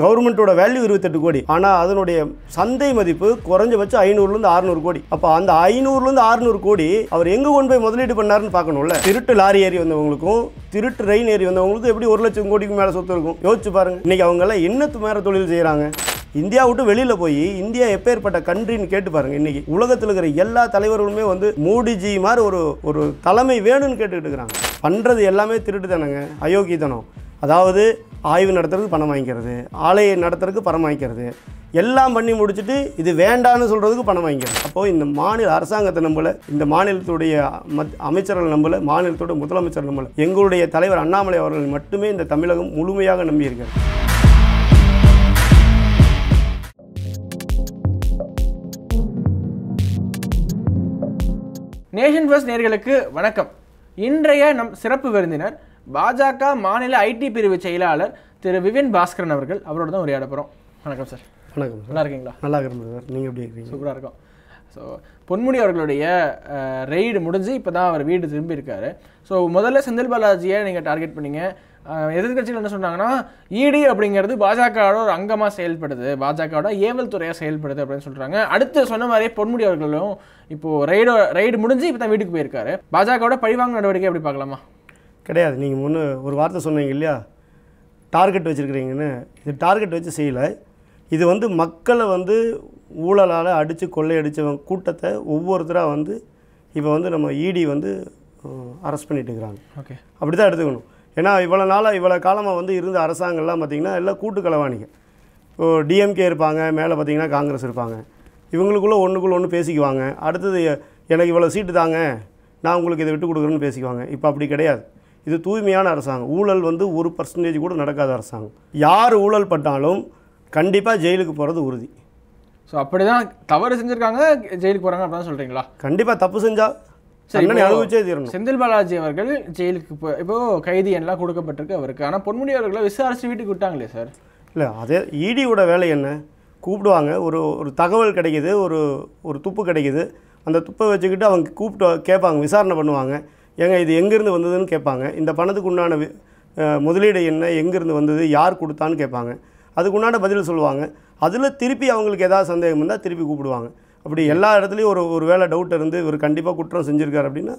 கவர்மெண்ட்டோட வேல்யூ இருபத்தெட்டு கோடி ஆனால் அதனுடைய சந்தை மதிப்பு குறைஞ்சபட்சம் ஐநூறுலேருந்து அறுநூறு கோடி அப்போ அந்த ஐநூறுலேருந்து அறுநூறு கோடி அவர் எங்கே கொண்டு போய் முதலீடு பண்ணாருன்னு பார்க்கணும்ல திருட்டு லாரி ஏறி வந்தவங்களுக்கும் திருட்டு ரெயின் ஏறி வந்தவங்களுக்கும் எப்படி ஒரு லட்சம் கோடிக்கு மேலே சொத்து இருக்கும் யோசிச்சு பாருங்கள் இன்றைக்கி அவங்கெல்லாம் என்னத்து மேலே தொழில் செய்கிறாங்க இந்தியா விட்டு வெளியில் போய் இந்தியா எப்பேற்பட்ட கண்ட்ரின்னு கேட்டு பாருங்க இன்னைக்கு உலகத்தில் இருக்கிற எல்லா தலைவர்களுமே வந்து மோடிஜி மாதிரி ஒரு ஒரு தலைமை வேணும்னு கேட்டுக்கிட்டு இருக்கிறாங்க பண்ணுறது எல்லாமே திருட்டு தானங்க அயோக்கியத்தனம் அதாவது ஆய்வு நடத்துறதுக்கு பணம் வாங்கிக்கிறது ஆலையை நடத்துறதுக்கு பணம் வாங்கிக்கிறது எல்லாம் பண்ணி முடிச்சுட்டு இது வேண்டான்னு சொல்கிறதுக்கு பணம் வாங்கிக்கிறது அப்போது இந்த மாநில அரசாங்கத்தை நம்பலை இந்த மாநிலத்துடைய மத் அமைச்சர்கள் நம்பலை மாநிலத்தோட முதலமைச்சர் நம்பலை எங்களுடைய தலைவர் அண்ணாமலை அவர்கள் மட்டுமே இந்த தமிழகம் முழுமையாக நம்பியிருக்கிறது நேஷன் பஸ் நேர்களுக்கு வணக்கம் இன்றைய நம் சிறப்பு விருந்தினர் பாஜக மாநில ஐடி பிரிவு செயலாளர் திரு விவின் பாஸ்கரன் அவர்கள் அவரோட தான் உரையாட போகிறோம் வணக்கம் சார் வணக்கம் நல்லா இருக்கீங்களா நல்லா இருக்கிறேன் சார் நீங்கள் எப்படி இருக்கீங்க சூப்பராக இருக்கும் ஸோ பொன்முடி அவர்களுடைய ரெய்டு முடிஞ்சு இப்போ தான் அவர் வீடு திரும்பி ஸோ முதல்ல செந்தில் பாலாஜியை நீங்கள் டார்கெட் பண்ணீங்க எதிர்கட்சியில் என்ன சொன்னாங்கன்னா இடி e அப்படிங்கிறது பாஜகவோட ஒரு அங்கமாக செயல்படுது பாஜகவோட ஏவல் துறையாக செயல்படுது அப்படின்னு சொல்கிறாங்க அடுத்து சொன்ன மாதிரியே பொன்முடி அவர்களும் இப்போது ரெய்டோ ரெய்டு முடிஞ்சு இப்போ தான் வீட்டுக்கு போயிருக்காரு பாஜகவோட பழிவாங்க நடவடிக்கை எப்படி பார்க்கலாமா கிடையாது நீங்கள் ஒன்று ஒரு வார்த்தை சொன்னீங்க இல்லையா டார்கெட் வச்சுருக்கிறீங்கன்னு இது டார்கெட் வச்சு செய்யலை இது வந்து மக்களை வந்து ஊழலால் அடித்து கொள்ளையடித்தவங்க கூட்டத்தை ஒவ்வொருத்தராக வந்து இப்போ வந்து நம்ம இடி e வந்து அரெஸ்ட் பண்ணிட்டு இருக்கிறாங்க ஓகே அப்படி தான் எடுத்துக்கணும் ஏன்னா இவ்வளோ நாளாக இவ்வளோ காலமாக வந்து இருந்த அரசாங்கம்லாம் பார்த்திங்கன்னா எல்லாம் கூட்டு இப்போது டிஎம்கே இருப்பாங்க மேலே பார்த்திங்கன்னா காங்கிரஸ் இருப்பாங்க இவங்களுக்குள்ளே ஒன்றுக்குள்ளே ஒன்று பேசிக்குவாங்க அடுத்தது எனக்கு இவ்வளோ சீட்டு தாங்க நான் உங்களுக்கு இதை விட்டு கொடுக்குறேன்னு பேசிக்குவாங்க இப்போ அப்படி கிடையாது இது தூய்மையான அரசாங்கம் ஊழல் வந்து ஒரு பர்சன்டேஜ் கூட நடக்காத அரசாங்கம் யார் ஊழல் பட்டாலும் கண்டிப்பாக ஜெயிலுக்கு போகிறது உறுதி ஸோ அப்படி தான் தவறு செஞ்சுருக்காங்க ஜெயிலுக்கு போகிறாங்க அப்படின்னு சொல்கிறீங்களா கண்டிப்பாக தப்பு செஞ்சால் செந்தில் பாலாஜி அவர்கள் ஜெயிலுக்கு இப்போ இப்போ கைதி எல்லாம் கொடுக்கப்பட்டிருக்கு அவருக்கு ஆனால் பொன்முடி அவர்களை விசாரிச்சு வீட்டுக்கு விட்டாங்களே சார் இல்லை அதே ஈடியோட e வேலை என்ன கூப்பிடுவாங்க ஒரு ஒரு தகவல் கிடைக்கிது ஒரு ஒரு துப்பு கிடைக்கிது அந்த துப்பை வச்சுக்கிட்டு அவங்க கூப்பிட்டு கேட்பாங்க விசாரணை பண்ணுவாங்க ஏங்க இது எங்கேருந்து வந்ததுன்னு கேட்பாங்க இந்த பணத்துக்கு உண்டான முதலீடு என்ன எங்கேருந்து வந்தது யார் கொடுத்தான்னு கேட்பாங்க அதுக்கு உண்டான பதில் சொல்லுவாங்க அதில் திருப்பி அவங்களுக்கு ஏதாவது சந்தேகம் இருந்தால் திருப்பி கூப்பிடுவாங்க அப்படி எல்லா இடத்துலையும் ஒரு ஒரு வேலை டவுட் இருந்து இவர் கண்டிப்பாக குற்றம் செஞ்சுருக்கார் அப்படின்னா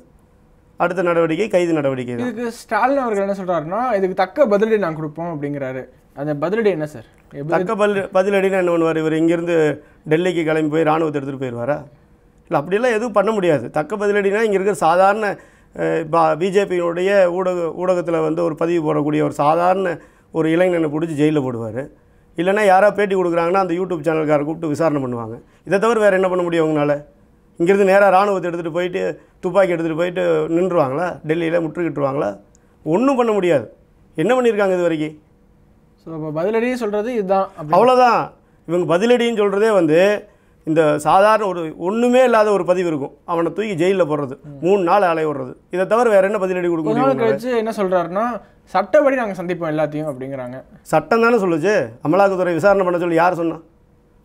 அடுத்த நடவடிக்கை கைது நடவடிக்கை இதுக்கு ஸ்டாலின் அவர்கள் என்ன சொல்கிறாருன்னா இதுக்கு தக்க பதிலடி நான் கொடுப்போம் அப்படிங்கிறாரு அந்த பதிலடி என்ன சார் தக்க பதில் பதிலடினா என்ன பண்ணுவார் இவர் இங்கேருந்து டெல்லிக்கு கிளம்பி போய் ராணுவத்தை எடுத்துகிட்டு போயிடுவாரா இல்லை அப்படிலாம் எதுவும் பண்ண முடியாது தக்க பதிலடினா இங்கே இருக்கிற சாதாரண பிஜேபியினுடைய ஊடக ஊடகத்தில் வந்து ஒரு பதிவு போடக்கூடிய ஒரு சாதாரண ஒரு இளைஞனை பிடிச்சி ஜெயிலில் போடுவார் இல்லைனா யாரோ பேட்டி கொடுக்குறாங்கன்னா அந்த யூடியூப் சேனல்காரை கூப்பிட்டு விசாரணை பண்ணுவாங்க இதை தவிர வேறு என்ன பண்ண முடியும் அவங்களால இங்கேருந்து நேராக ராணுவத்தை எடுத்துகிட்டு போயிட்டு துப்பாக்கி எடுத்துகிட்டு போயிட்டு நின்றுவாங்களா டெல்லியில் முற்றுகிட்டுருவாங்களா ஒன்றும் பண்ண முடியாது என்ன பண்ணியிருக்காங்க இது வரைக்கும் ஸோ இப்போ சொல்கிறது இதுதான் அவ்வளோதான் இவங்க பதிலடின்னு சொல்கிறதே வந்து இந்த சாதாரண ஒரு ஒன்றுமே இல்லாத ஒரு பதிவு இருக்கும் அவனை தூக்கி ஜெயிலில் போடுறது மூணு நாள் அலைய விடுறது இதை தவிர வேற என்ன பதிலடி கொடுக்க முடியும் கழிச்சு என்ன சொல்கிறாருன்னா சட்டப்படி நாங்கள் சந்திப்போம் எல்லாத்தையும் அப்படிங்கிறாங்க சட்டம் தானே சொல்லுச்சு அமலாக்கத்துறை விசாரணை பண்ண சொல்லி யார் சொன்னா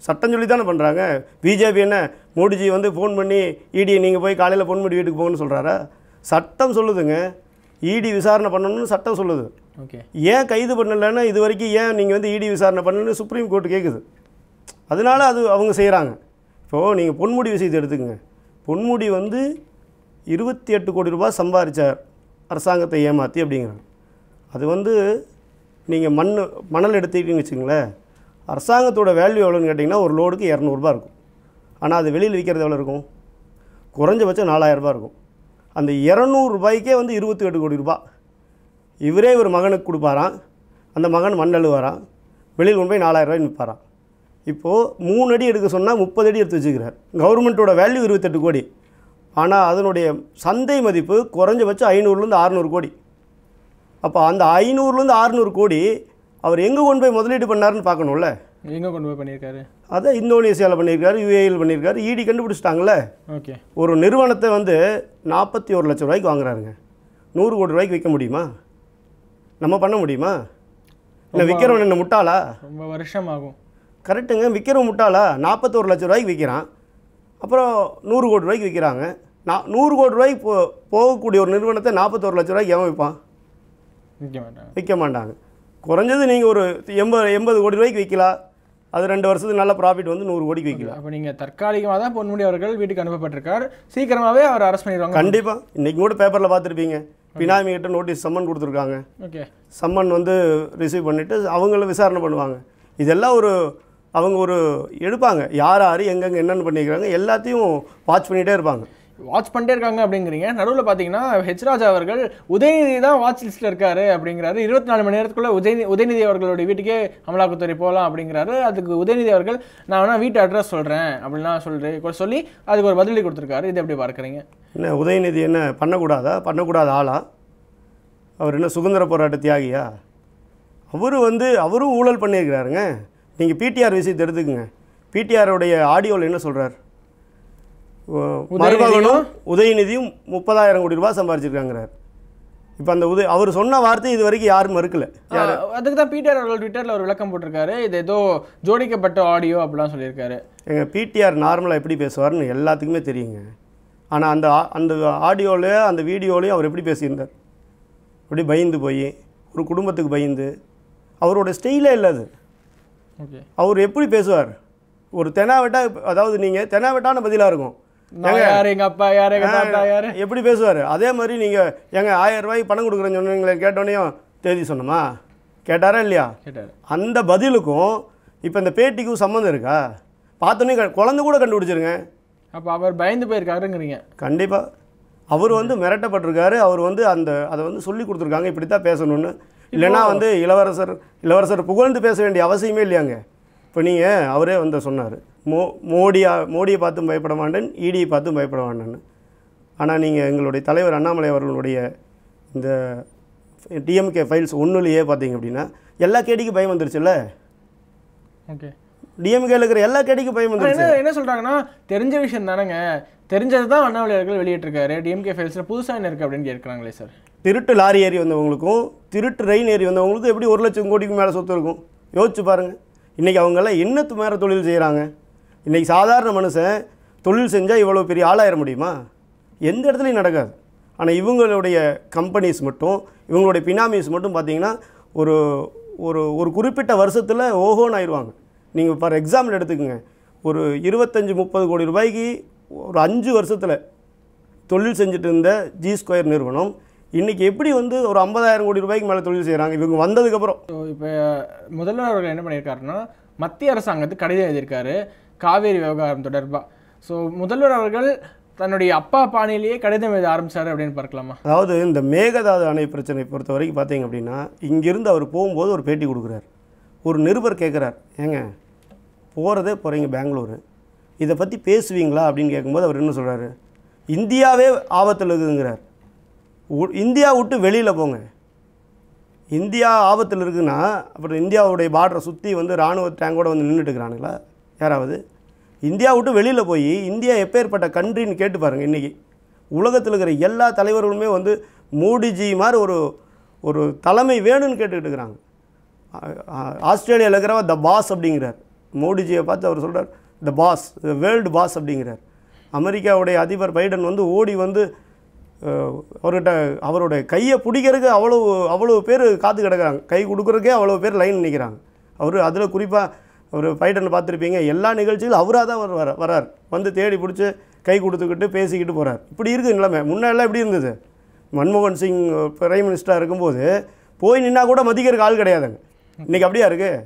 சட்டம் சொல்லி தானே பண்ணுறாங்க பிஜேபி என்ன மோடிஜி வந்து ஃபோன் பண்ணி இடியை நீங்கள் போய் காலையில் ஃபோன் பண்ணி வீட்டுக்கு போகணும்னு சொல்கிறாரா சட்டம் சொல்லுதுங்க இடி விசாரணை பண்ணணும்னு சட்டம் சொல்லுது ஓகே ஏன் கைது பண்ணலைன்னா இது வரைக்கும் ஏன் நீங்கள் வந்து இடி விசாரணை பண்ணணும்னு சுப்ரீம் கோர்ட் கேட்குது அதனால அது அவங்க செய்கிறாங்க இப்போது நீங்கள் பொன்முடி விஷயத்தை எடுத்துக்கோங்க பொன்முடி வந்து இருபத்தி எட்டு கோடி ரூபாய் சம்பாதிச்சார் அரசாங்கத்தை ஏமாற்றி அப்படிங்கிறாங்க அது வந்து நீங்கள் மண் மணல் எடுத்துக்கிட்டீங்கன்னு வச்சுங்களேன் அரசாங்கத்தோட வேல்யூ எவ்வளோன்னு கேட்டிங்கன்னா ஒரு லோடுக்கு இரநூறுபா இருக்கும் ஆனால் அது வெளியில் விற்கிறது எவ்வளோ இருக்கும் குறைஞ்சபட்சம் நாலாயிரரூபா இருக்கும் அந்த இரநூறுபாய்க்கே வந்து இருபத்தி எட்டு கோடி ரூபா இவரே ஒரு மகனுக்கு கொடுப்பாரான் அந்த மகன் மண் அழுவாராம் வெளியில் கொண்டு போய் நாலாயிரரூபாய்க்கு விற்பாரான் இப்போது மூணு அடி எடுக்க சொன்னால் முப்பது அடி எடுத்து வச்சுக்கிறார் கவர்மெண்ட்டோட வேல்யூ இருபத்தெட்டு கோடி ஆனால் அதனுடைய சந்தை மதிப்பு குறைஞ்சபட்சம் ஐநூறுலேருந்து அறநூறு கோடி அப்போ அந்த ஐநூறுலேருந்து அறுநூறு கோடி அவர் எங்கே கொண்டு போய் முதலீடு பண்ணாருன்னு பார்க்கணும்ல எங்கே கொண்டு போய் பண்ணியிருக்காரு அதை இந்தோனேசியாவில் பண்ணியிருக்காரு யூஏயில் பண்ணியிருக்காரு இடி e கண்டுபிடிச்சிட்டாங்களே ஓகே ஒரு நிறுவனத்தை வந்து நாற்பத்தி ஒரு லட்ச ரூபாய்க்கு வாங்குறாருங்க நூறு கோடி ரூபாய்க்கு விற்க முடியுமா நம்ம பண்ண முடியுமா இல்லை விற்கிறவன் என்ன முட்டாளா ரொம்ப வருஷம் ஆகும் கரெக்டுங்க விற்கிறவன் முட்டாளா நாற்பத்தோரு லட்ச ரூபாய்க்கு விற்கிறான் அப்புறம் நூறு கோடி ரூபாய்க்கு விற்கிறாங்க நான் நூறு கோடி ரூபாய்க்கு போ போகக்கூடிய ஒரு நிறுவனத்தை நாற்பத்தோரு லட்ச ரூபாய்க்கு ஏன் விற்பான் விற்க மாட்டாங்க விற்க மாட்டாங்க குறைஞ்சது நீங்கள் ஒரு எண்பது எண்பது கோடி ரூபாய்க்கு விற்கலாம் அது ரெண்டு வருஷத்துக்கு நல்ல ப்ராஃபிட் வந்து நூறு கோடிக்கு விற்கலாம் அப்போ நீங்கள் தற்காலிகமாக தான் பொன்முடி அவர்கள் வீட்டுக்கு அனுப்பப்பட்டிருக்கார் சீக்கிரமாகவே அவர் அரெஸ்ட் பண்ணிடுவாங்க கண்டிப்பாக இன்றைக்கி கூட பேப்பரில் பார்த்துருப்பீங்க பினாமி கிட்ட நோட்டீஸ் சம்மன் கொடுத்துருக்காங்க ஓகே சம்மன் வந்து ரிசீவ் பண்ணிவிட்டு அவங்களும் விசாரணை பண்ணுவாங்க இதெல்லாம் ஒரு அவங்க ஒரு எடுப்பாங்க யார் யார் எங்கெங்கே என்னென்னு பண்ணிக்கிறாங்க எல்லாத்தையும் வாட்ச் பண்ணிகிட்டே இருப்பாங்க வாட்ச் பண்ணிட்டே இருக்காங்க அப்படிங்கிறீங்க நடுவில் பார்த்தீங்கன்னா ஹெச்ராஜா அவர்கள் உதயநிதி தான் வாட்ச் லிஸ்ட்டில் இருக்காரு அப்படிங்கிறாரு இருபத்தி நாலு மணி நேரத்துக்குள்ளே உதயநி உதயநிதி அவர்களுடைய வீட்டுக்கே அமலாக்கத்துறை போகலாம் அப்படிங்கிறாரு அதுக்கு உதயநிதி அவர்கள் நான் வேணால் வீட்டு அட்ரஸ் சொல்கிறேன் அப்படின்லாம் சொல்கிறேன் சொல்லி அதுக்கு ஒரு பதிலடி கொடுத்துருக்காரு இது எப்படி பார்க்குறீங்க என்ன உதயநிதி என்ன பண்ணக்கூடாதா பண்ணக்கூடாத ஆளா அவர் என்ன சுதந்திர போராட்ட தியாகியா அவரும் வந்து அவரும் ஊழல் பண்ணியிருக்கிறாருங்க நீங்கள் பிடிஆர் விஷயத்தை எடுத்துக்கோங்க பிடிஆருடைய ஆடியோவில் என்ன சொல்கிறார் மருமகனும் உதயநிதியும் முப்பதாயிரம் கோடி ரூபாய் சம்பாரிச்சிருக்காங்கிறார் இப்போ அந்த உதவி அவர் சொன்ன வார்த்தை இது வரைக்கும் யாரும் மறுக்கல அதுக்கு தான் பிடிஆர் அவர்கள் ட்விட்டரில் ஒரு விளக்கம் போட்டிருக்காரு இது ஏதோ ஜோடிக்கப்பட்ட ஆடியோ அப்படிலாம் சொல்லியிருக்காரு எங்கள் பிடிஆர் நார்மலாக எப்படி பேசுவார்னு எல்லாத்துக்குமே தெரியுங்க ஆனால் அந்த அந்த ஆடியோவில் அந்த வீடியோலையும் அவர் எப்படி பேசியிருந்தார் அப்படி பயந்து போய் ஒரு குடும்பத்துக்கு பயந்து அவரோட ஸ்டைலே இல்லை அது அவர் எப்படி பேசுவார் ஒரு தெனாவெட்டா அதாவது நீங்கள் தெனாவெட்டான பதிலாக இருக்கும் யார் எப்படி பேசுவார் அதே மாதிரி நீங்கள் எங்கள் ஆயிரம் ரூபாய்க்கு பணம் கொடுக்குறேன்னு சொன்னீங்களே கேட்டோடனையும் தேதி சொன்னோமா கேட்டாரா இல்லையா கேட்டார் அந்த பதிலுக்கும் இப்போ இந்த பேட்டிக்கும் சம்மந்தம் இருக்கா பார்த்தோன்னே குழந்தை கூட கண்டுபிடிச்சிருங்க அப்போ அவர் பயந்து போயிருக்காருங்கிறீங்க கண்டிப்பாக அவர் வந்து மிரட்டப்பட்டிருக்காரு அவர் வந்து அந்த அதை வந்து சொல்லி கொடுத்துருக்காங்க இப்படி தான் பேசணும்னு இல்லைன்னா வந்து இளவரசர் இளவரசர் புகழ்ந்து பேச வேண்டிய அவசியமே இல்லையாங்க இப்போ நீங்கள் அவரே வந்து சொன்னார் மோ மோடியா மோடியை பார்த்தும் பயப்பட மாட்டேன் இடியை பார்த்தும் பயப்பட மாட்டேன்னு ஆனால் நீங்கள் எங்களுடைய தலைவர் அண்ணாமலை அவர்களுடைய இந்த டிஎம்கே ஃபைல்ஸ் ஒன்றுலையே பார்த்தீங்க அப்படின்னா எல்லா கேடிக்கும் பயம் வந்துருச்சுல்ல ஓகே டிஎம்கேல இருக்கிற எல்லா கேடிக்கும் பயம் வந்துருச்சு என்ன சொல்கிறாங்கன்னா தெரிஞ்ச விஷயம் தானேங்க தெரிஞ்சது தான் அவர்கள் வெளியிட்டிருக்காரு டிஎம்கே ஃபைல்ஸில் புதுசாக என்ன இருக்குது அப்படின்னு கேட்குறாங்களே சார் திருட்டு லாரி ஏறி வந்தவங்களுக்கும் திருட்டு ரயில் ஏறி வந்தவங்களுக்கும் எப்படி ஒரு லட்சம் கோடிக்கும் மேலே சொத்து இருக்கும் யோசிச்சு பாருங்கள் இன்றைக்கி அவங்களாம் என்னத்து மேலே தொழில் செய்கிறாங்க இன்றைக்கி சாதாரண மனுஷன் தொழில் செஞ்சால் இவ்வளோ பெரிய ஆளாயிட முடியுமா எந்த இடத்துலையும் நடக்காது ஆனால் இவங்களுடைய கம்பெனிஸ் மட்டும் இவங்களுடைய பினாமிஸ் மட்டும் பார்த்திங்கன்னா ஒரு ஒரு ஒரு குறிப்பிட்ட வருஷத்தில் ஓஹோன்னு ஆயிடுவாங்க நீங்கள் ஃபார் எக்ஸாம்பிள் எடுத்துக்கோங்க ஒரு இருபத்தஞ்சி முப்பது கோடி ரூபாய்க்கு ஒரு அஞ்சு வருஷத்தில் தொழில் செஞ்சுட்டு இருந்த ஜி ஸ்கொயர் நிறுவனம் இன்றைக்கி எப்படி வந்து ஒரு ஐம்பதாயிரம் கோடி ரூபாய்க்கு மேலே தொழில் செய்கிறாங்க இவங்க வந்ததுக்கப்புறம் இப்போ முதல்வர் அவர்கள் என்ன பண்ணியிருக்காருன்னா மத்திய அரசாங்கத்துக்கு கடிதம் எழுதியிருக்காரு காவேரி விவகாரம் தொடர்பாக ஸோ முதல்வர் அவர்கள் தன்னுடைய அப்பா பாணியிலேயே கடிதம் எழுத ஆரம்பித்தார் அப்படின்னு பார்க்கலாமா அதாவது இந்த மேகதாது அணை பிரச்சனை பொறுத்த வரைக்கும் பார்த்தீங்க அப்படின்னா இங்கேருந்து அவர் போகும்போது ஒரு பேட்டி கொடுக்குறார் ஒரு நிருபர் கேட்குறார் ஏங்க போகிறதே போகிறீங்க பெங்களூரு இதை பற்றி பேசுவீங்களா அப்படின்னு கேட்கும்போது அவர் என்ன சொல்கிறாரு இந்தியாவே ஆபத்தில் இருக்குதுங்கிறார் இந்தியா விட்டு வெளியில் போங்க இந்தியா ஆபத்தில் இருக்குன்னா அப்புறம் இந்தியாவுடைய பார்டரை சுற்றி வந்து இராணுவ டேங்கோடு வந்து நின்றுட்டுருக்குறானுங்களா யாராவது இந்தியா விட்டு வெளியில் போய் இந்தியா எப்பேற்பட்ட கண்ட்ரின்னு கேட்டு பாருங்கள் இன்றைக்கி உலகத்தில் இருக்கிற எல்லா தலைவர்களுமே வந்து மோடிஜி மாதிரி ஒரு ஒரு தலைமை வேணும்னு கேட்டுக்கிட்டு இருக்கிறாங்க ஆஸ்திரேலியாவில் இருக்கிறவ த பாஸ் அப்படிங்கிறார் மோடிஜியை பார்த்து அவர் சொல்கிறார் the boss the world boss அப்படிங்கிறார் அமெரிக்காவுடைய அதிபர் பைடன் வந்து ஓடி வந்து அவர்கிட்ட அவருடைய கையை பிடிக்கிறதுக்கு அவ்வளோ அவ்வளோ பேர் காத்து கிடக்கிறாங்க கை கொடுக்குறக்கே அவ்வளோ பேர் லைன் நிற்கிறாங்க அவர் அதில் குறிப்பாக ஒரு ஃபைட்டனில் பார்த்துருப்பீங்க எல்லா நிகழ்ச்சிகளும் அவராக தான் வர வரார் வந்து தேடி பிடிச்சி கை கொடுத்துக்கிட்டு பேசிக்கிட்டு போகிறார் இப்படி இருக்குது நிலைமை முன்னெல்லாம் எப்படி இருந்தது மன்மோகன் சிங் பிரைம் மினிஸ்டராக இருக்கும்போது போய் நின்னா கூட மதிக்கிறதுக்கு ஆள் கிடையாதுங்க இன்றைக்கி அப்படியா இருக்குது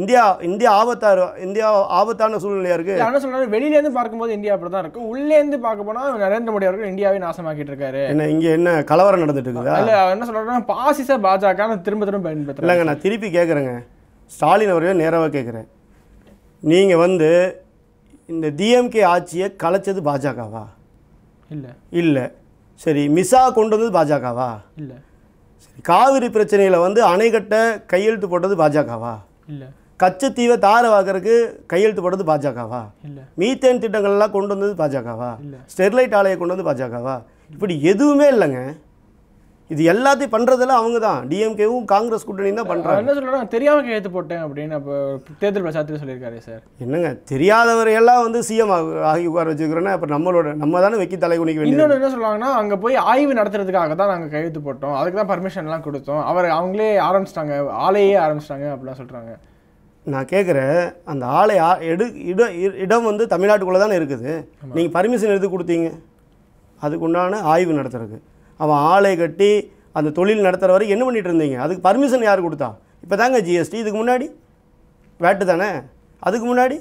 இந்தியா இந்தியா ஆபத்தாரு இந்தியா ஆபத்தான சூழ்நிலையா இருக்கு என்ன சொல்றாரு வெளியிலேருந்து பார்க்கும்போது இந்தியா அப்படி தான் இருக்கு இருந்து பார்க்க போனா நரேந்திர மோடி அவர்கள் இந்தியாவை நாசமாக்கிட்டு இருக்காரு என்ன இங்க என்ன கலவரம் நடந்துட்டு இருக்குது இல்ல என்ன சொல்றாருன்னா பாசிச பாஜக திரும்ப திரும்ப பயன்படுத்த இல்லைங்க நான் திருப்பி கேட்குறேங்க ஸ்டாலின் அவர்கள் நேராக கேட்குறேன் நீங்கள் வந்து இந்த டிஎம்கே ஆட்சியை கலைச்சது பாஜகவா இல்லை இல்லை சரி மிசா கொண்டு வந்தது பாஜகவா இல்லை சரி காவிரி பிரச்சனையில் வந்து அணை கட்ட கையெழுத்து போட்டது பாஜகவா இல்லை கச்சத்தீவை வாக்குறதுக்கு கையெழுத்து போடுறது பாஜகவா இல்லை மீத்தேன் திட்டங்கள்லாம் கொண்டு வந்தது பாஜகவா ஸ்டெர்லைட் ஆலையை கொண்டு வந்து பாஜகவா இப்படி எதுவுமே இல்லைங்க இது எல்லாத்தையும் பண்ணுறதெல்லாம் அவங்க தான் டிஎம்கேவும் காங்கிரஸ் கூட்டணி தான் பண்ணுறாங்க என்ன சொல்கிறாங்க தெரியாமல் கையெழுத்து போட்டேன் அப்படின்னு அப்போ தேர்தல் பிரச்சாரத்தில் சொல்லியிருக்காரு சார் என்னங்க தெரியாதவரையெல்லாம் எல்லாம் வந்து சிஎம் ஆகி உட்கார வச்சுக்கிறோன்னா அப்போ நம்மளோட நம்ம தானே வெக்கி தலை குணிக்க வேண்டிய என்ன சொல்லுவாங்கன்னா அங்கே போய் ஆய்வு நடத்துறதுக்காக தான் நாங்கள் கையெழுத்து போட்டோம் அதுக்கு தான் பர்மிஷன்லாம் கொடுத்தோம் அவர் அவங்களே ஆரம்பிச்சிட்டாங்க ஆலையே ஆரம்பிச்சிட்டாங்க அப்படிலாம் சொல்கிறாங்க நான் கேட்குறேன் அந்த ஆலை எடு இடம் இடம் வந்து தமிழ்நாட்டுக்குள்ளே தானே இருக்குது நீங்கள் பர்மிஷன் எடுத்து கொடுத்தீங்க அதுக்குண்டான ஆய்வு நடத்துறதுக்கு அவன் ஆலை கட்டி அந்த தொழில் நடத்துகிற வரைக்கும் என்ன பண்ணிகிட்டு இருந்தீங்க அதுக்கு பர்மிஷன் யார் கொடுத்தா இப்போ தாங்க ஜிஎஸ்டி இதுக்கு முன்னாடி வேட்டு தானே அதுக்கு முன்னாடி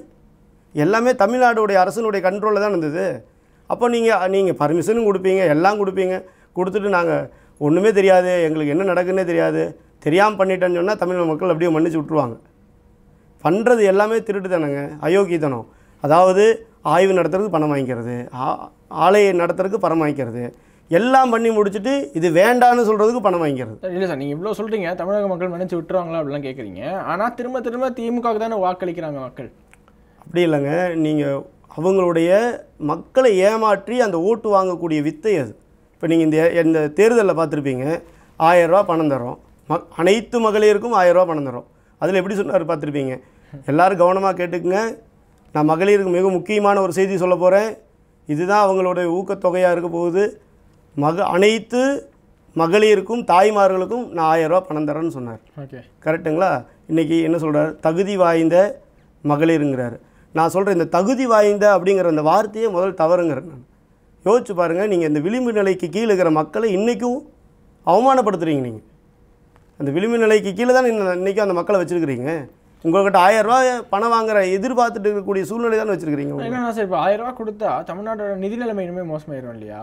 எல்லாமே தமிழ்நாடுடைய அரசனுடைய கண்ட்ரோலில் தான் இருந்தது அப்போ நீங்கள் நீங்கள் பர்மிஷனும் கொடுப்பீங்க எல்லாம் கொடுப்பீங்க கொடுத்துட்டு நாங்கள் ஒன்றுமே தெரியாது எங்களுக்கு என்ன நடக்குன்னே தெரியாது தெரியாமல் பண்ணிட்டேன்னு சொன்னால் தமிழ் மக்கள் அப்படியே மன்னிச்சு விட்ருவாங்க பண்ணுறது எல்லாமே திருட்டு தானேங்க அயோக்கியத்தனம் அதாவது ஆய்வு நடத்துறதுக்கு பணம் வாங்கிக்கிறது ஆலையை நடத்துறதுக்கு பணம் வாங்கிக்கிறது எல்லாம் பண்ணி முடிச்சுட்டு இது வேண்டான்னு சொல்கிறதுக்கு பணம் வாங்கிக்கிறது இல்லை சார் நீங்கள் இவ்வளோ சொல்கிறீங்க தமிழக மக்கள் நினச்சி விட்டுருவாங்களா அப்படிலாம் கேட்குறீங்க ஆனால் திரும்ப திரும்ப திமுகவுக்கு தானே வாக்களிக்கிறாங்க மக்கள் அப்படி இல்லைங்க நீங்கள் அவங்களுடைய மக்களை ஏமாற்றி அந்த ஓட்டு வாங்கக்கூடிய வித்தை அது இப்போ நீங்கள் இந்த இந்த தேர்தலில் பார்த்துருப்பீங்க ரூபா பணம் தரோம் ம அனைத்து மகளிருக்கும் ரூபா பணம் தரோம் அதில் எப்படி சொன்னார் பார்த்துருப்பீங்க எல்லோரும் கவனமாக கேட்டுக்குங்க நான் மகளிருக்கு மிக முக்கியமான ஒரு செய்தி சொல்ல போகிறேன் இதுதான் அவங்களுடைய ஊக்கத்தொகையாக இருக்க போகுது மக அனைத்து மகளிருக்கும் தாய்மார்களுக்கும் நான் ரூபா பணம் தரேன்னு சொன்னார் ஓகே கரெக்டுங்களா இன்றைக்கி என்ன சொல்கிறார் தகுதி வாய்ந்த மகளிருங்கிறார் நான் சொல்கிறேன் இந்த தகுதி வாய்ந்த அப்படிங்கிற அந்த வார்த்தையே முதல் தவறுங்கிறேன் நான் யோசிச்சு பாருங்கள் நீங்கள் இந்த விளிம்பு நிலைக்கு கீழே இருக்கிற மக்களை இன்றைக்கும் அவமானப்படுத்துகிறீங்க நீங்கள் அந்த விளிம்பு நிலைக்கு கீழே தான் இன்னைக்கும் அந்த மக்களை வச்சுருக்கிறீங்க உங்கள்கிட்ட ஆயிரரூபா பணம் வாங்குற எதிர்பார்த்துட்டு இருக்கக்கூடிய சூழ்நிலை தானே வச்சுருக்கிறீங்க என்ன சார் இப்போ ஆயிரரூபா கொடுத்தா தமிழ்நாட்டோட நிதி நிலைமை இனிமேல் மோசமாயிரும் இல்லையா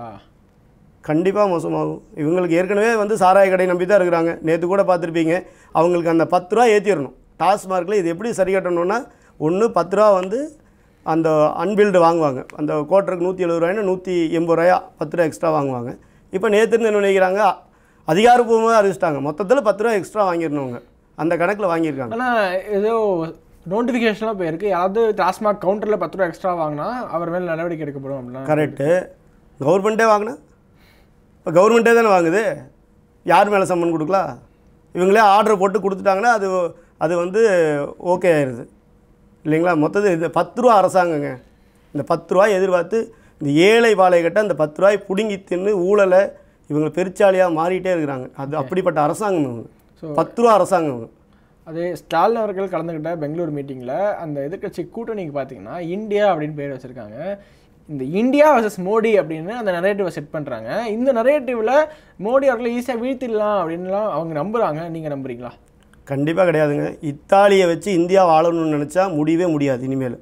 கண்டிப்பாக மோசமாகும் இவங்களுக்கு ஏற்கனவே வந்து சாராய கடை நம்பி தான் இருக்கிறாங்க நேற்று கூட பார்த்துருப்பீங்க அவங்களுக்கு அந்த பத்து ரூபா ஏற்றிடணும் டாஸ்மார்க்கில் இது எப்படி சரி கட்டணும்னா ஒன்று பத்து ரூபா வந்து அந்த அன்பில்டு வாங்குவாங்க அந்த கோட்டருக்கு நூற்றி எழுபது ரூபாய்னா நூற்றி எண்பது ரூபாயா பத்து ரூபா எக்ஸ்ட்ரா வாங்குவாங்க இப்போ நேற்றுன்னு என்ன நினைக்கிறாங்க அதிகாரப்பூர்வமாக அறிவிச்சிட்டாங்க மொத்தத்தில் பத்து ரூபா எக்ஸ்ட்ரா வாங்கிடணுங்க அந்த கணக்கில் வாங்கியிருக்காங்க ஆனால் ஏதோ நோட்டிஃபிகேஷன்லாம் போயிருக்கு யாராவது டாஸ்மாக் கவுண்டரில் பத்து ரூபா எக்ஸ்ட்ரா வாங்கினா அவர் மேலே நடவடிக்கை எடுக்கப்படும் அப்படின்னா கரெக்டு கவர்மெண்ட்டே வாங்கினா இப்போ கவர்மெண்ட்டே தானே வாங்குது யார் மேலே சம்மன் கொடுக்கலாம் இவங்களே ஆர்டர் போட்டு கொடுத்துட்டாங்கன்னா அது அது வந்து ஓகே ஆயிடுது இல்லைங்களா மொத்தது இது பத்து ரூபா அரசாங்கங்க இந்த பத்து ரூபாய் எதிர்பார்த்து இந்த ஏழை கட்ட அந்த பத்து ரூபாய் பிடுங்கி தின்னு ஊழலை இவங்க பெருச்சாலியாக மாறிட்டே இருக்கிறாங்க அது அப்படிப்பட்ட அரசாங்கம் இவங்க ஸோ பத்து ரூபா அரசாங்கம் அதே ஸ்டாலின் அவர்கள் கலந்துக்கிட்ட பெங்களூர் மீட்டிங்கில் அந்த எதிர்கட்சி கூட்டணிக்கு பார்த்தீங்கன்னா இந்தியா அப்படின்னு பேர் வச்சுருக்காங்க இந்த இந்தியா வர்சஸ் மோடி அப்படின்னு அந்த நரேட்டிவை செட் பண்ணுறாங்க இந்த நரேட்டிவில் மோடி அவர்களை ஈஸியாக வீழ்த்திடலாம் அப்படின்லாம் அவங்க நம்புகிறாங்க நீங்கள் நம்புகிறீங்களா கண்டிப்பாக கிடையாதுங்க இத்தாலியை வச்சு இந்தியா வாழணும்னு நினச்சா முடியவே முடியாது இனிமேல்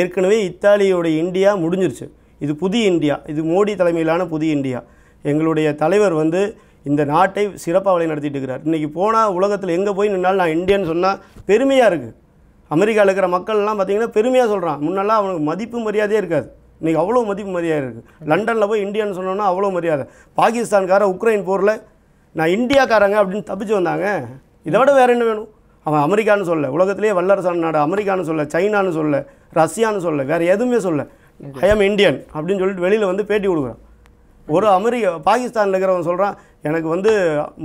ஏற்கனவே இத்தாலியோட இந்தியா முடிஞ்சிருச்சு இது புதிய இந்தியா இது மோடி தலைமையிலான புதிய இந்தியா எங்களுடைய தலைவர் வந்து இந்த நாட்டை சிறப்பாக வழி நடத்திட்டு இருக்கிறார் இன்றைக்கி போனால் உலகத்தில் எங்கே போய் நின்றாலும் நான் இந்தியன்னு சொன்னால் பெருமையாக இருக்குது அமெரிக்காவில் இருக்கிற மக்கள்லாம் பார்த்திங்கன்னா பெருமையாக சொல்கிறான் முன்னெல்லாம் அவனுக்கு மதிப்பு மரியாதையே இருக்காது இன்றைக்கி அவ்வளோ மதிப்பு மரியாதை இருக்குது லண்டனில் போய் இந்தியான்னு சொன்னோன்னா அவ்வளோ மரியாதை பாகிஸ்தான்கார உக்ரைன் போரில் நான் இந்தியாக்காரங்க அப்படின்னு தப்பிச்சு வந்தாங்க இதை விட வேறு என்ன வேணும் அவன் அமெரிக்கான்னு சொல்ல உலகத்திலே வல்லரசான நாடு அமெரிக்கான்னு சொல்ல சைனான்னு சொல்ல ரஷ்யான்னு சொல்ல வேறு எதுவுமே சொல்ல ஐ இந்தியன் அப்படின்னு சொல்லிட்டு வெளியில் வந்து பேட்டி கொடுக்குறான் ஒரு அமெரிக்க பாகிஸ்தானில் இருக்கிறவன் சொல்கிறான் எனக்கு வந்து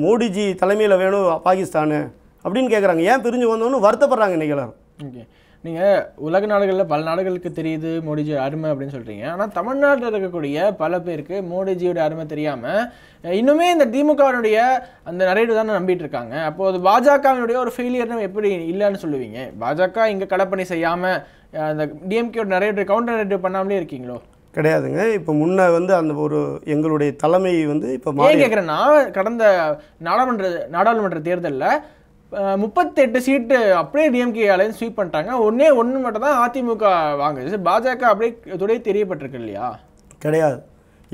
மோடிஜி தலைமையில் வேணும் பாகிஸ்தானு அப்படின்னு கேட்குறாங்க ஏன் பிரிஞ்சு வந்தோன்னு வருத்தப்படுறாங்க இன்றைக்கி எல்லோரும் ஓகே நீங்கள் உலக நாடுகளில் பல நாடுகளுக்கு தெரியுது மோடிஜி அருமை அப்படின்னு சொல்கிறீங்க ஆனால் தமிழ்நாட்டில் இருக்கக்கூடிய பல பேருக்கு மோடிஜியோட அருமை தெரியாமல் இன்னுமே இந்த திமுகவினுடைய அந்த நரேடு தானே நம்பிட்டு இருக்காங்க அப்போது பாஜகவினுடைய ஒரு ஃபெயிலியர்னு எப்படி இல்லைன்னு சொல்லுவீங்க பாஜக இங்கே கடப்பணி செய்யாமல் அந்த டிஎம்கேட நிறைய கவுண்டர் நரேட்டிவ் பண்ணாமலே இருக்கீங்களோ கிடையாதுங்க இப்போ முன்ன வந்து அந்த ஒரு எங்களுடைய தலைமை வந்து இப்போ ஏன் நான் கடந்த நாடாளுமன்ற நாடாளுமன்ற தேர்தலில் முப்பத்தெட்டு சீட்டு அப்படியே டிஎம்கே அலையன்ஸ் ஸ்வீப் பண்ணிட்டாங்க ஒன்றே ஒன்று மட்டும் தான் அதிமுக வாங்குது பாஜக அப்படியே துடைய தெரியப்பட்டிருக்கு இல்லையா கிடையாது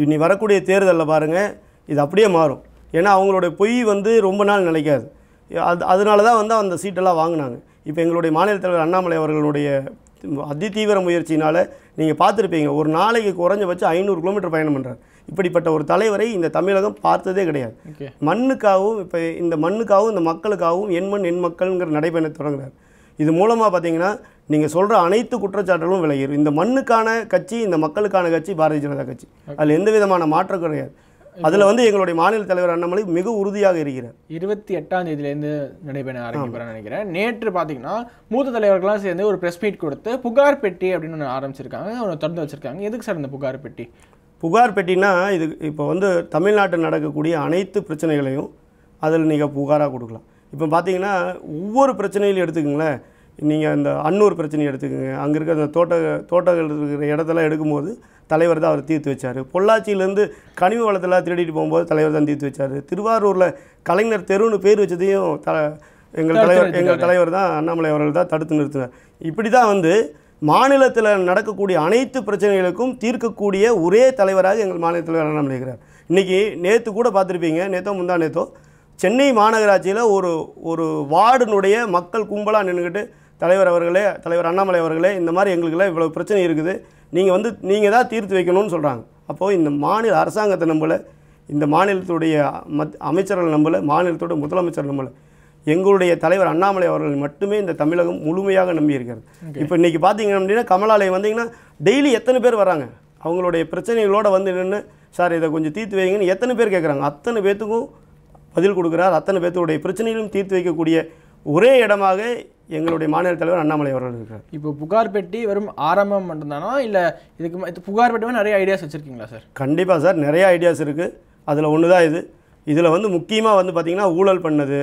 இனி வரக்கூடிய தேர்தலில் பாருங்கள் இது அப்படியே மாறும் ஏன்னா அவங்களுடைய பொய் வந்து ரொம்ப நாள் நிலைக்காது அது அதனால தான் வந்து அந்த சீட்டெல்லாம் வாங்கினாங்க இப்போ எங்களுடைய மாநில தலைவர் அண்ணாமலை அவர்களுடைய அதி தீவிர முயற்சினால் நீங்கள் பார்த்துருப்பீங்க ஒரு நாளைக்கு குறைஞ்ச வச்சு ஐநூறு கிலோமீட்டர் பயணம் பண்ணுறாரு இப்படிப்பட்ட ஒரு தலைவரை இந்த தமிழகம் பார்த்ததே கிடையாது மண்ணுக்காகவும் இப்போ இந்த மண்ணுக்காகவும் இந்த மக்களுக்காகவும் என் மண் என் மக்கள்ங்கிற நடைபயணம் தொடங்குறார் இது மூலமாக பார்த்தீங்கன்னா நீங்கள் சொல்கிற அனைத்து குற்றச்சாட்டுகளும் விளையிடும் இந்த மண்ணுக்கான கட்சி இந்த மக்களுக்கான கட்சி பாரதிய ஜனதா கட்சி அதில் எந்த விதமான மாற்றம் கிடையாது அதில் வந்து எங்களுடைய மாநில தலைவர் அண்ணாமலை மிக உறுதியாக இருக்கிறார் இருபத்தி எட்டாம் தேதியிலேருந்து நடைபெற ஆரம்பிக்கிறேன் நினைக்கிறேன் நேற்று பார்த்தீங்கன்னா மூத்த தலைவர்கள்லாம் சேர்ந்து ஒரு ப்ரெஸ் மீட் கொடுத்து புகார் பெட்டி அப்படின்னு ஒன்று ஆரம்பிச்சிருக்காங்க ஒன்று திறந்து வச்சுருக்காங்க எதுக்கு சார் இந்த புகார் பெட்டி புகார் பெட்டினா இது இப்போ வந்து தமிழ்நாட்டில் நடக்கக்கூடிய அனைத்து பிரச்சனைகளையும் அதில் நீங்கள் புகாராக கொடுக்கலாம் இப்போ பார்த்தீங்கன்னா ஒவ்வொரு பிரச்சனையிலும் எடுத்துக்கங்களேன் நீங்கள் அந்த அன்னூர் பிரச்சனையை எடுத்துக்கோங்க அங்கே இருக்கிற அந்த தோட்ட தோட்டங்கள் இருக்கிற இடத்தெல்லாம் எடுக்கும்போது தலைவர் தான் அவர் தீர்த்து வச்சார் பொள்ளாச்சியிலேருந்து கனிம வளத்தெல்லாம் திருடிட்டு போகும்போது தலைவர் தான் தீர்த்து வச்சார் திருவாரூரில் கலைஞர் தெருன்னு பேர் வச்சதையும் த எங்கள் தலைவர் எங்கள் தலைவர் தான் அண்ணாமலை அவர்கள் தான் தடுத்து நிறுத்தினார் இப்படி தான் வந்து மாநிலத்தில் நடக்கக்கூடிய அனைத்து பிரச்சனைகளுக்கும் தீர்க்கக்கூடிய ஒரே தலைவராக எங்கள் மாநில தலைவர் அண்ணாமலை இருக்கிறார் இன்றைக்கி நேற்று கூட பார்த்துருப்பீங்க நேற்றோ முந்தா நேற்றோ சென்னை மாநகராட்சியில் ஒரு ஒரு வார்டினுடைய மக்கள் கும்பலாக நின்றுக்கிட்டு தலைவர் அவர்களே தலைவர் அண்ணாமலை அவர்களே இந்த மாதிரி எங்களுக்குலாம் இவ்வளோ பிரச்சனை இருக்குது நீங்கள் வந்து நீங்கள் தான் தீர்த்து வைக்கணும்னு சொல்கிறாங்க அப்போது இந்த மாநில அரசாங்கத்தை நம்பலை இந்த மாநிலத்துடைய மத் அமைச்சர்கள் நம்பலை மாநிலத்தோட முதலமைச்சர் நம்பலை எங்களுடைய தலைவர் அண்ணாமலை அவர்கள் மட்டுமே இந்த தமிழகம் முழுமையாக நம்பியிருக்கிறது இப்போ இன்றைக்கி பார்த்தீங்க அப்படின்னா கமலாலயம் வந்தீங்கன்னா டெய்லி எத்தனை பேர் வராங்க அவங்களுடைய பிரச்சனைகளோடு வந்து நின்று சார் இதை கொஞ்சம் தீர்த்து வைங்கன்னு எத்தனை பேர் கேட்குறாங்க அத்தனை பேர்த்துக்கும் பதில் கொடுக்குறார் அத்தனை பேர்த்துடைய பிரச்சனைகளும் தீர்த்து வைக்கக்கூடிய ஒரே இடமாக எங்களுடைய மாநில தலைவர் அண்ணாமலை அவர்கள் இருக்கிறார் இப்போ புகார் பெட்டி வெறும் ஆரம்பம் மட்டும்தானா இல்லை இதுக்கு இது புகார் பெட்டி நிறைய ஐடியாஸ் வச்சுருக்கீங்களா சார் கண்டிப்பாக சார் நிறைய ஐடியாஸ் இருக்குது அதில் ஒன்று தான் இது இதில் வந்து முக்கியமாக வந்து பார்த்திங்கன்னா ஊழல் பண்ணது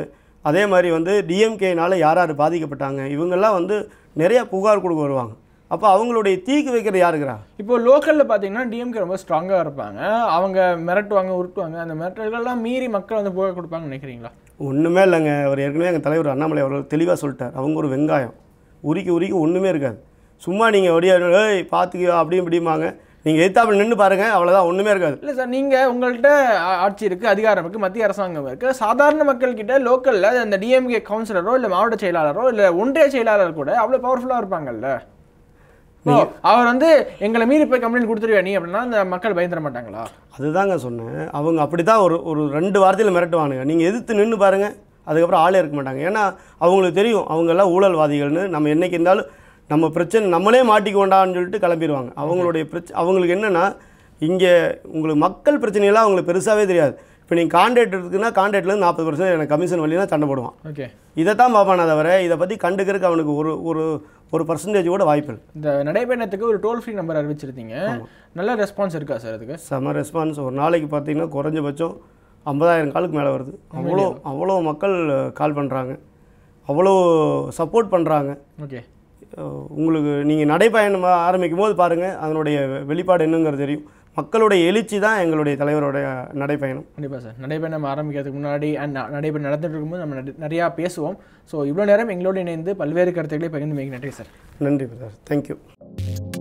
அதே மாதிரி வந்து டிஎம்கேனால் யார் யார் பாதிக்கப்பட்டாங்க இவங்கெல்லாம் வந்து நிறையா புகார் கொடுக்க வருவாங்க அப்போ அவங்களுடைய தீக்கு வைக்கிறது யாருக்குறா இப்போ லோக்கலில் பார்த்தீங்கன்னா டிஎம்கே ரொம்ப ஸ்ட்ராங்காக இருப்பாங்க அவங்க மிரட்டுவாங்க உருட்டுவாங்க அந்த மிரட்டல்கள்லாம் மீறி மக்கள் வந்து புகார் கொடுப்பாங்கன்னு நினைக்கிறீங்களா ஒன்றுமே இல்லைங்க அவர் ஏற்கனவே எங்கள் தலைவர் அண்ணாமலை அவர்கள் தெளிவாக சொல்லிட்டார் அவங்க ஒரு வெங்காயம் உரிக்கி உருக்கி ஒன்றுமே இருக்காது சும்மா நீங்கள் ஒடியா ஏய் பார்த்துக்கியோ அப்படி இப்படிமாங்க நீங்கள் எதிர்த்தாப்பு நின்று பாருங்கள் அவ்வளோதான் ஒன்றுமே இருக்காது இல்லை சார் நீங்கள் உங்கள்கிட்ட ஆட்சி இருக்குது அதிகாரம் இருக்குது மத்திய அரசாங்கம் இருக்குது சாதாரண மக்கள்கிட்ட லோக்கலில் அந்த டிஎம்கே கவுன்சிலரோ இல்லை மாவட்ட செயலாளரோ இல்லை ஒன்றிய செயலாளர் கூட அவ்வளோ பவர்ஃபுல்லாக இருப்பாங்கல்ல அவர் வந்து எங்களை மீறி போய் கம்ப்ளைண்ட் கொடுத்துருவியா நீ அப்படின்னா அந்த மக்கள் பயந்துட மாட்டாங்களா அதுதாங்க சொன்னேன் அவங்க அப்படி தான் ஒரு ஒரு ரெண்டு வார்த்தையில் மிரட்டுவானுங்க நீங்கள் எதிர்த்து நின்று பாருங்கள் அதுக்கப்புறம் ஆளே இருக்க மாட்டாங்க ஏன்னா அவங்களுக்கு தெரியும் அவங்கெல்லாம் ஊழல்வாதிகள்னு நம்ம என்றைக்கு இருந்தாலும் நம்ம பிரச்சனை நம்மளே மாட்டிக்க வேண்டான்னு சொல்லிட்டு கிளம்பிடுவாங்க அவங்களுடைய பிரச்சனை அவங்களுக்கு என்னென்னா இங்கே உங்களுக்கு மக்கள் பிரச்சனையெல்லாம் அவங்களுக்கு பெருசாகவே தெரியாது இப்போ நீங்கள் காண்ட்ரேட் இருக்குன்னா காண்ட்ரேட்லேருந்து நாற்பது பர்சன்ட் எனக்கு கமிஷன் வழினா சண்டை போடுவான் ஓகே இதை தான் பார்ப்பானே தவிர இதை பற்றி கண்டுக்கிறதுக்கு அவனுக்கு ஒரு ஒரு ஒரு பர்சன்டேஜ் கூட வாய்ப்பு இல்லை இந்த நடைபயணத்துக்கு ஒரு டோல் ஃப்ரீ நம்பர் அறிவிச்சிருந்தீங்க நல்ல ரெஸ்பான்ஸ் இருக்கா சார் அதுக்கு செம ரெஸ்பான்ஸ் ஒரு நாளைக்கு பார்த்தீங்கன்னா குறைஞ்சபட்சம் ஐம்பதாயிரம் காலுக்கு மேலே வருது அவ்வளோ அவ்வளோ மக்கள் கால் பண்ணுறாங்க அவ்வளோ சப்போர்ட் பண்ணுறாங்க ஓகே உங்களுக்கு நீங்கள் நடைப்பயணம் ஆரம்பிக்கும் போது பாருங்கள் அதனுடைய வெளிப்பாடு என்னங்கிறது தெரியும் மக்களுடைய எழுச்சி தான் எங்களுடைய தலைவருடைய நடைப்பயணம் கண்டிப்பாக சார் நடைப்பயணம் ஆரம்பிக்கிறதுக்கு முன்னாடி அண்ட் நடைபயணம் நடந்துட்டு இருக்கும்போது நம்ம நிறையா பேசுவோம் ஸோ இவ்வளோ நேரம் எங்களோடு இணைந்து பல்வேறு கருத்துக்களை பகிர்ந்து நன்றி சார் நன்றி சார் தேங்க்யூ